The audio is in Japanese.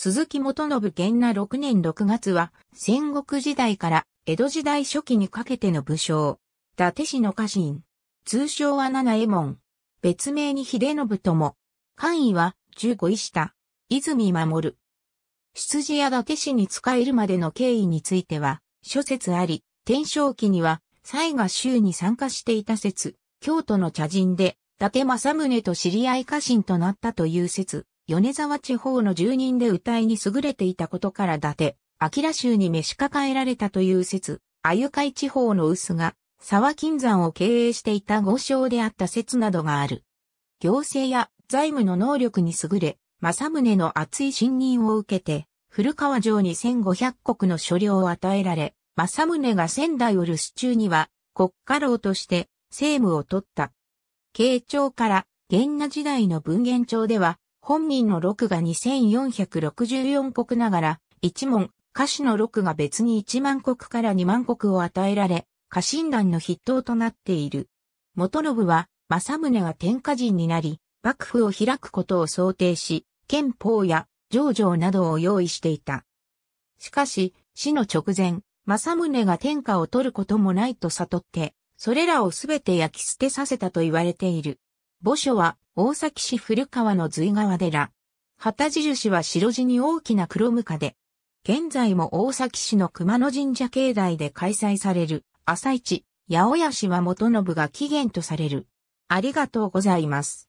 鈴木元信元那6年6月は、戦国時代から江戸時代初期にかけての武将、伊達市の家臣、通称は七右衛門、別名に秀信とも、官位は十五位下、泉守。出自や伊達市に仕えるまでの経緯については、諸説あり、天正期には、西賀州に参加していた説、京都の茶人で、伊達政宗と知り合い家臣となったという説、米沢地方の住人で歌いに優れていたことから伊達、明州に召し抱えられたという説、鮎海地方の臼が、沢金山を経営していた豪商であった説などがある。行政や財務の能力に優れ、正宗の厚い信任を受けて、古川城に1500国の所領を与えられ、正宗が仙台を留守中には、国家老として政務を取った。慶長から、源那時代の文言帳では、本人の録が2464国ながら、一問、歌詞の録が別に1万国から2万国を与えられ、家臣団の筆頭となっている。元信は、正宗が天下人になり、幕府を開くことを想定し、憲法や上場などを用意していた。しかし、死の直前、正宗が天下を取ることもないと悟って、それらをすべて焼き捨てさせたと言われている。墓所は大崎市古川の随川寺。旗印は白地に大きな黒ムカで、現在も大崎市の熊野神社境内で開催される朝市、八百屋市は元信が起源とされる。ありがとうございます。